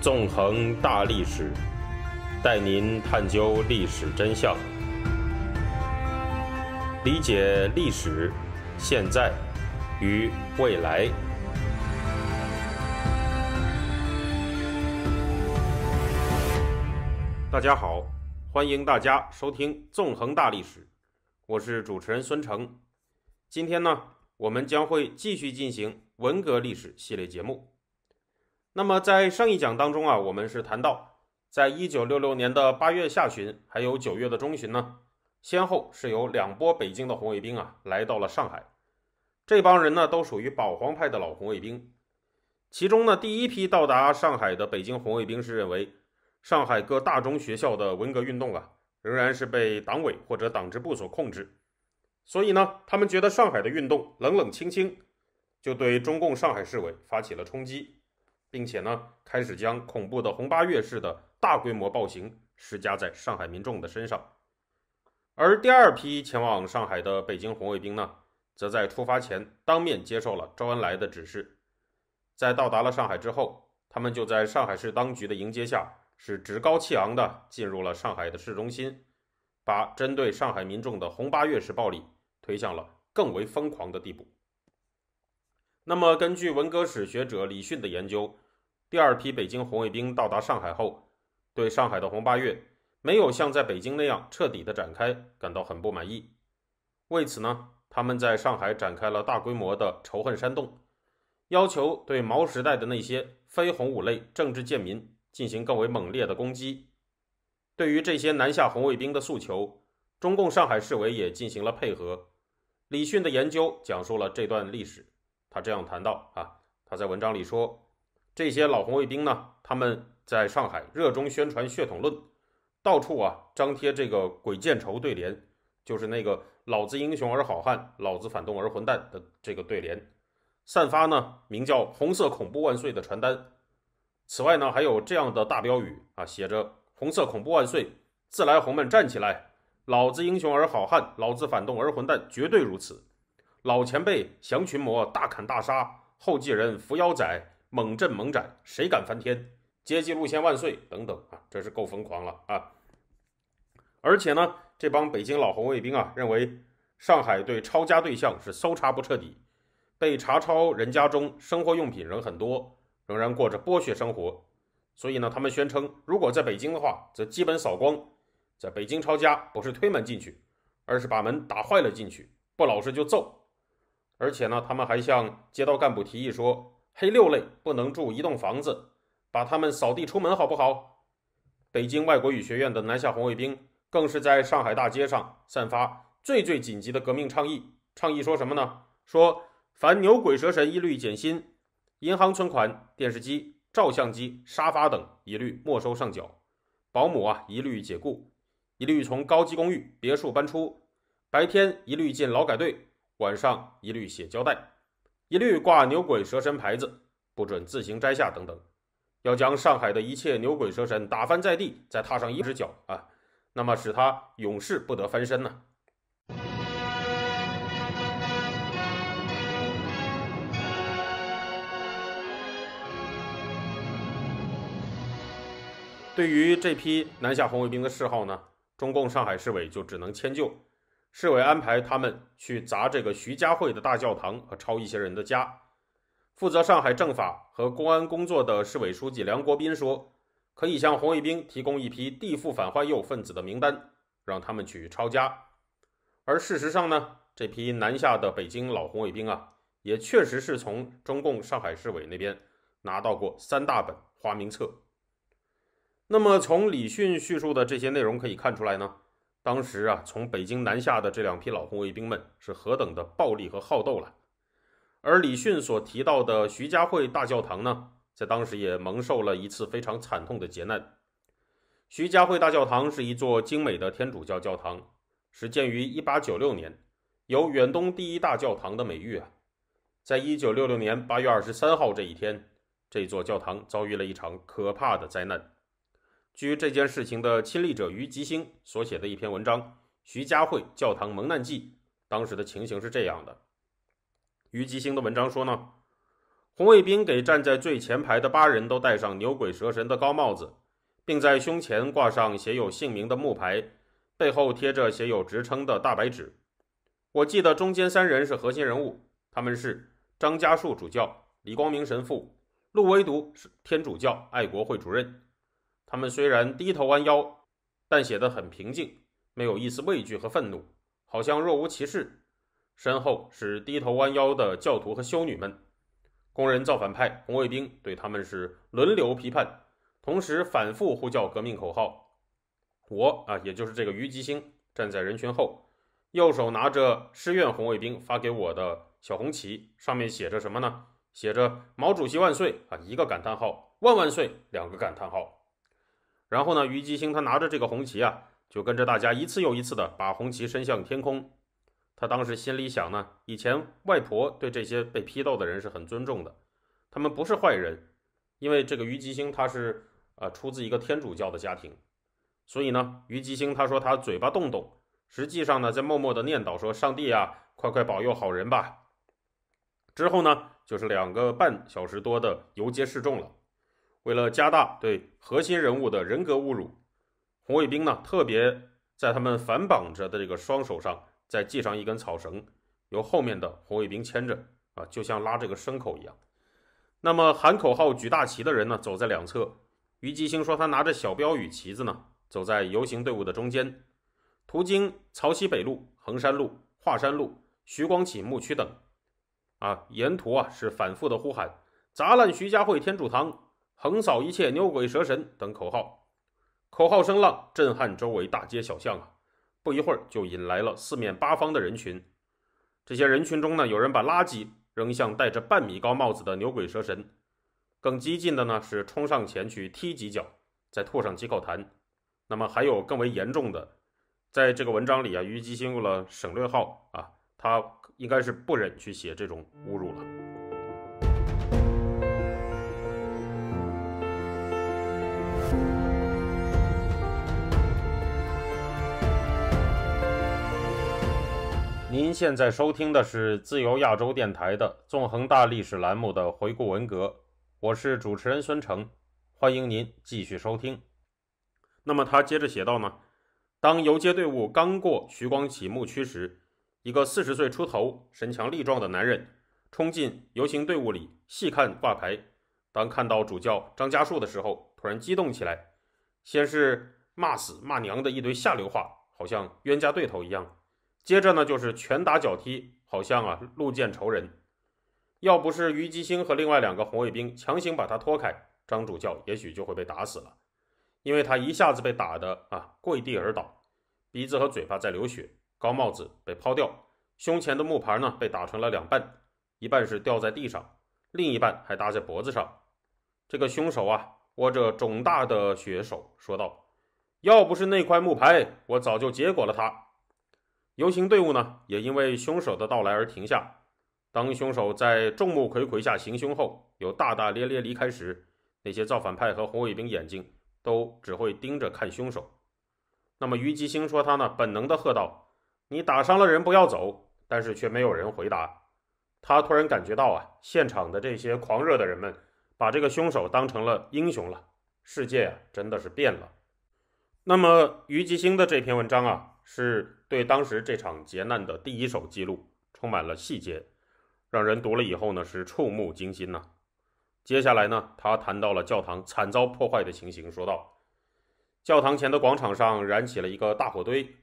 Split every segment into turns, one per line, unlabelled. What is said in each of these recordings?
纵横大历史，带您探究历史真相，理解历史、现在与未来。大家好，欢迎大家收听《纵横大历史》，我是主持人孙成。今天呢，我们将会继续进行文革历史系列节目。那么在上一讲当中啊，我们是谈到，在一九六六年的八月下旬，还有九月的中旬呢，先后是有两波北京的红卫兵啊来到了上海。这帮人呢，都属于保皇派的老红卫兵。其中呢，第一批到达上海的北京红卫兵是认为，上海各大中学校的文革运动啊，仍然是被党委或者党支部所控制，所以呢，他们觉得上海的运动冷冷清清，就对中共上海市委发起了冲击。并且呢，开始将恐怖的“红八月”式的大规模暴行施加在上海民众的身上。而第二批前往上海的北京红卫兵呢，则在出发前当面接受了周恩来的指示。在到达了上海之后，他们就在上海市当局的迎接下，是趾高气昂的进入了上海的市中心，把针对上海民众的“红八月”式暴力推向了更为疯狂的地步。那么，根据文革史学者李迅的研究。第二批北京红卫兵到达上海后，对上海的红八月没有像在北京那样彻底的展开感到很不满意。为此呢，他们在上海展开了大规模的仇恨煽动，要求对毛时代的那些非红五类政治贱民进行更为猛烈的攻击。对于这些南下红卫兵的诉求，中共上海市委也进行了配合。李迅的研究讲述了这段历史，他这样谈到啊，他在文章里说。这些老红卫兵呢？他们在上海热衷宣传血统论，到处啊张贴这个“鬼见愁”对联，就是那个“老子英雄而好汉，老子反动而混蛋”的这个对联，散发呢名叫“红色恐怖万岁”的传单。此外呢，还有这样的大标语啊，写着“红色恐怖万岁，自来红们站起来！老子英雄而好汉，老子反动而混蛋，绝对如此。老前辈降群魔，大砍大杀；后继人扶妖仔。”猛镇猛斩，谁敢翻天？阶级路线万岁！等等啊，这是够疯狂了啊！而且呢，这帮北京老红卫兵啊，认为上海对抄家对象是搜查不彻底，被查抄人家中生活用品仍很多，仍然过着剥削生活。所以呢，他们宣称，如果在北京的话，则基本扫光。在北京抄家，不是推门进去，而是把门打坏了进去，不老实就揍。而且呢，他们还向街道干部提议说。黑六类不能住一栋房子，把他们扫地出门，好不好？北京外国语学院的南下红卫兵更是在上海大街上散发最最紧急的革命倡议。倡议说什么呢？说凡牛鬼蛇神一律减薪，银行存款、电视机、照相机、沙发等一律没收上缴，保姆啊一律解雇，一律从高级公寓、别墅搬出，白天一律进劳改队，晚上一律写交代。一律挂牛鬼蛇神牌子，不准自行摘下等等，要将上海的一切牛鬼蛇神打翻在地，再踏上一只脚啊，那么使他永世不得翻身呢。对于这批南下红卫兵的嗜好呢，中共上海市委就只能迁就。市委安排他们去砸这个徐家汇的大教堂和抄一些人的家。负责上海政法和公安工作的市委书记梁国斌说：“可以向红卫兵提供一批地富反坏右分子的名单，让他们去抄家。”而事实上呢，这批南下的北京老红卫兵啊，也确实是从中共上海市委那边拿到过三大本花名册。那么，从李迅叙述的这些内容可以看出来呢？当时啊，从北京南下的这两批老红卫兵们是何等的暴力和好斗了。而李迅所提到的徐家汇大教堂呢，在当时也蒙受了一次非常惨痛的劫难。徐家汇大教堂是一座精美的天主教教堂，始建于一八九六年，有“远东第一大教堂”的美誉啊。在一九六六年八月二十三号这一天，这座教堂遭遇了一场可怕的灾难。据这件事情的亲历者余吉星所写的一篇文章《徐家汇教堂蒙难记》，当时的情形是这样的。余吉星的文章说呢，红卫兵给站在最前排的八人都戴上牛鬼蛇神的高帽子，并在胸前挂上写有姓名的木牌，背后贴着写有职称的大白纸。我记得中间三人是核心人物，他们是张家树主教、李光明神父、陆威独是天主教爱国会主任。他们虽然低头弯腰，但写得很平静，没有一丝畏惧和愤怒，好像若无其事。身后是低头弯腰的教徒和修女们。工人造反派、红卫兵对他们是轮流批判，同时反复呼叫革命口号。我啊，也就是这个于吉星，站在人群后，右手拿着师院红卫兵发给我的小红旗，上面写着什么呢？写着“毛主席万岁”啊，一个感叹号，万万岁，两个感叹号。然后呢，虞姬星他拿着这个红旗啊，就跟着大家一次又一次的把红旗伸向天空。他当时心里想呢，以前外婆对这些被批斗的人是很尊重的，他们不是坏人。因为这个虞姬星他是呃出自一个天主教的家庭，所以呢，虞姬星他说他嘴巴动动，实际上呢在默默的念叨说：“上帝啊，快快保佑好人吧。”之后呢，就是两个半小时多的游街示众了。为了加大对核心人物的人格侮辱，红卫兵呢特别在他们反绑着的这个双手上再系上一根草绳，由后面的红卫兵牵着啊，就像拉这个牲口一样。那么喊口号、举大旗的人呢，走在两侧。于吉星说他拿着小标语旗子呢，走在游行队伍的中间，途经曹溪北路、衡山路、华山路、徐光启墓区等。啊，沿途啊是反复的呼喊，砸烂徐家汇天主堂。横扫一切牛鬼蛇神等口号，口号声浪震撼周围大街小巷啊！不一会儿就引来了四面八方的人群。这些人群中呢，有人把垃圾扔向戴着半米高帽子的牛鬼蛇神，更激进的呢是冲上前去踢几脚，再吐上几口痰。那么还有更为严重的，在这个文章里啊，虞姬鑫用了省略号啊，他应该是不忍去写这种侮辱了。您现在收听的是自由亚洲电台的《纵横大历史》栏目的回顾《文革》，我是主持人孙成，欢迎您继续收听。那么他接着写道呢：当游街队伍刚过徐光启墓区时，一个四十岁出头、身强力壮的男人冲进游行队伍里，细看挂牌。当看到主教张家树的时候，突然激动起来，先是骂死骂娘的一堆下流话，好像冤家对头一样。接着呢，就是拳打脚踢，好像啊路见仇人。要不是虞姬星和另外两个红卫兵强行把他拖开，张主教也许就会被打死了。因为他一下子被打的啊跪地而倒，鼻子和嘴巴在流血，高帽子被抛掉，胸前的木牌呢被打成了两半，一半是掉在地上，另一半还搭在脖子上。这个凶手啊，握着肿大的血手说道：“要不是那块木牌，我早就结果了他。”游行队伍呢，也因为凶手的到来而停下。当凶手在众目睽睽下行凶后，又大大咧咧离开时，那些造反派和红卫兵眼睛都只会盯着看凶手。那么于吉星说：“他呢，本能的喝道：‘你打伤了人，不要走。’但是却没有人回答。他突然感觉到啊，现场的这些狂热的人们把这个凶手当成了英雄了。世界啊，真的是变了。那么于吉星的这篇文章啊，是。”对当时这场劫难的第一手记录充满了细节，让人读了以后呢是触目惊心呐。接下来呢，他谈到了教堂惨遭破坏的情形，说道：“教堂前的广场上燃起了一个大火堆，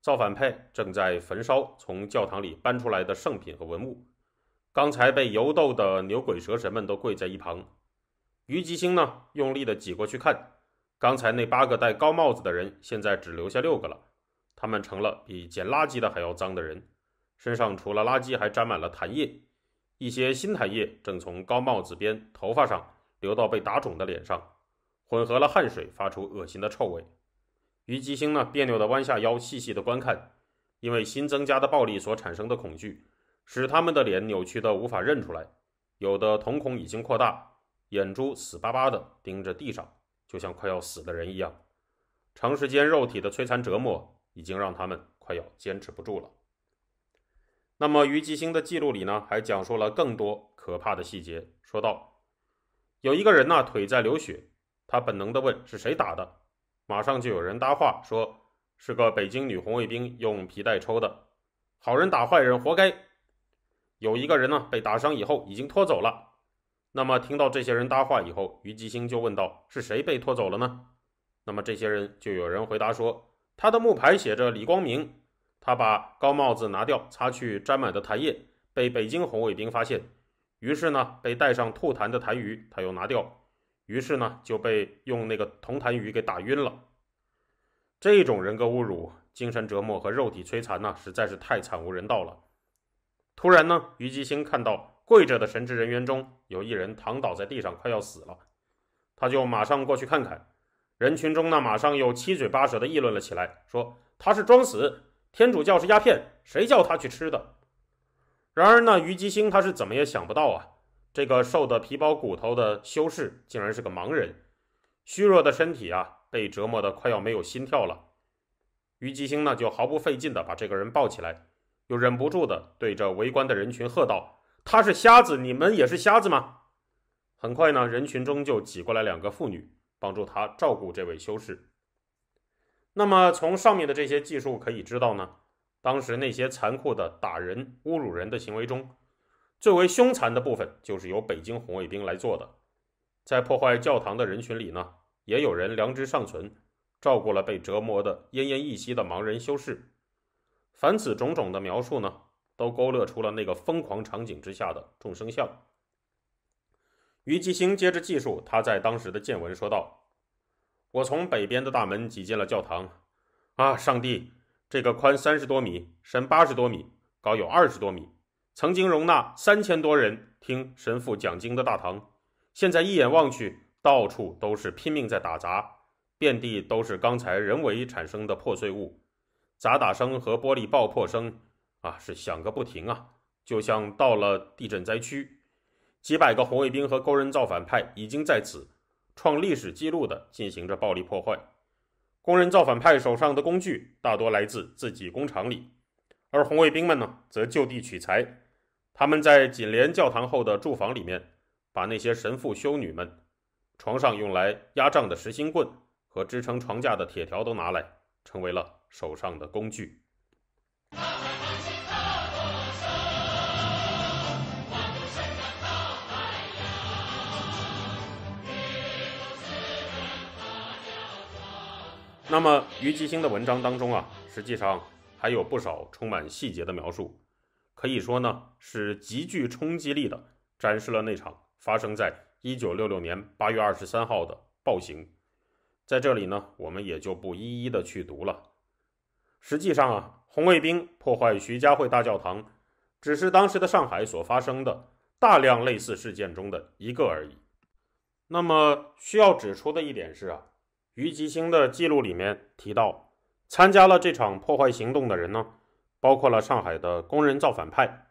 造反派正在焚烧从教堂里搬出来的圣品和文物。刚才被游斗的牛鬼蛇神们都跪在一旁。虞吉星呢用力的挤过去看，刚才那八个戴高帽子的人现在只留下六个了。”他们成了比捡垃圾的还要脏的人，身上除了垃圾，还沾满了痰液，一些新痰液正从高帽子边、头发上流到被打肿的脸上，混合了汗水，发出恶心的臭味。虞姬星呢，别扭的弯下腰，细细的观看，因为新增加的暴力所产生的恐惧，使他们的脸扭曲的无法认出来，有的瞳孔已经扩大，眼珠死巴巴的盯着地上，就像快要死的人一样，长时间肉体的摧残折磨。已经让他们快要坚持不住了。那么于继兴的记录里呢，还讲述了更多可怕的细节。说到有一个人呢腿在流血，他本能的问是谁打的，马上就有人搭话说是个北京女红卫兵用皮带抽的，好人打坏人活该。有一个人呢被打伤以后已经拖走了。那么听到这些人搭话以后，于继兴就问道是谁被拖走了呢？那么这些人就有人回答说。他的木牌写着“李光明”，他把高帽子拿掉，擦去沾满的痰液，被北京红卫兵发现，于是呢，被带上吐痰的痰盂，他又拿掉，于是呢，就被用那个铜痰盂给打晕了。这种人格侮辱、精神折磨和肉体摧残呢，实在是太惨无人道了。突然呢，于吉星看到跪着的神职人员中有一人躺倒在地上，快要死了，他就马上过去看看。人群中呢，马上又七嘴八舌的议论了起来，说他是装死，天主教是鸦片，谁叫他去吃的？然而呢，虞姬星他是怎么也想不到啊，这个瘦的皮包骨头的修士竟然是个盲人，虚弱的身体啊，被折磨得快要没有心跳了。虞姬星呢，就毫不费劲的把这个人抱起来，又忍不住的对着围观的人群喝道：“他是瞎子，你们也是瞎子吗？”很快呢，人群中就挤过来两个妇女。帮助他照顾这位修士。那么，从上面的这些技术可以知道呢，当时那些残酷的打人、侮辱人的行为中，最为凶残的部分就是由北京红卫兵来做的。在破坏教堂的人群里呢，也有人良知尚存，照顾了被折磨的奄奄一息的盲人修士。凡此种种的描述呢，都勾勒出了那个疯狂场景之下的众生相。于继兴接着记述他在当时的见闻，说道：“我从北边的大门挤进了教堂，啊，上帝，这个宽三十多米、深八十多米、高有二十多米，曾经容纳三千多人听神父讲经的大堂，现在一眼望去，到处都是拼命在打砸，遍地都是刚才人为产生的破碎物，砸打声和玻璃爆破声，啊，是响个不停啊，就像到了地震灾区。”几百个红卫兵和工人造反派已经在此创历史记录的进行着暴力破坏。工人造反派手上的工具大多来自自己工厂里，而红卫兵们呢，则就地取材。他们在锦联教堂后的住房里面，把那些神父、修女们床上用来压帐的实心棍和支撑床架的铁条都拿来，成为了手上的工具。那么，余继星的文章当中啊，实际上还有不少充满细节的描述，可以说呢是极具冲击力的，展示了那场发生在一九六六年八月二十三号的暴行。在这里呢，我们也就不一一的去读了。实际上啊，红卫兵破坏徐家汇大教堂，只是当时的上海所发生的。大量类似事件中的一个而已。那么需要指出的一点是啊，于吉星的记录里面提到，参加了这场破坏行动的人呢，包括了上海的工人造反派。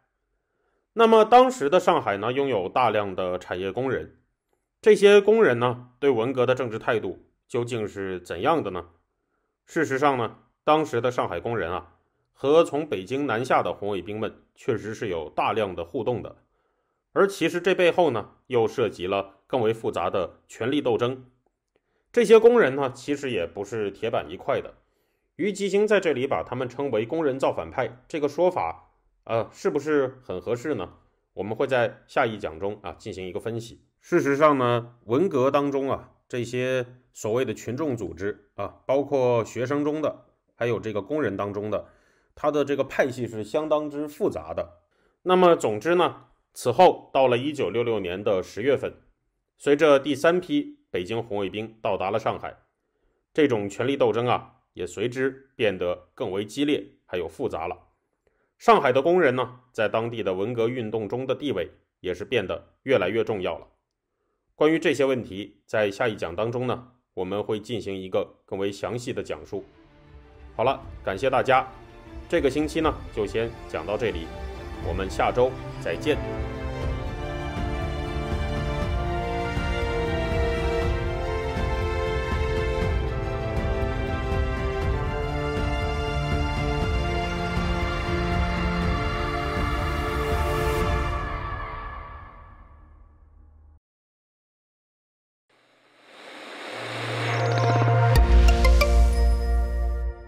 那么当时的上海呢，拥有大量的产业工人，这些工人呢，对文革的政治态度究竟是怎样的呢？事实上呢，当时的上海工人啊，和从北京南下的红卫兵们确实是有大量的互动的。而其实这背后呢，又涉及了更为复杂的权力斗争。这些工人呢，其实也不是铁板一块的。于吉星在这里把他们称为“工人造反派”，这个说法，呃，是不是很合适呢？我们会在下一讲中啊进行一个分析。事实上呢，文革当中啊，这些所谓的群众组织啊，包括学生中的，还有这个工人当中的，他的这个派系是相当之复杂的。那么，总之呢。此后，到了一九六六年的十月份，随着第三批北京红卫兵到达了上海，这种权力斗争啊，也随之变得更为激烈，还有复杂了。上海的工人呢，在当地的文革运动中的地位，也是变得越来越重要了。关于这些问题，在下一讲当中呢，我们会进行一个更为详细的讲述。好了，感谢大家，这个星期呢，就先讲到这里。我们下周再见。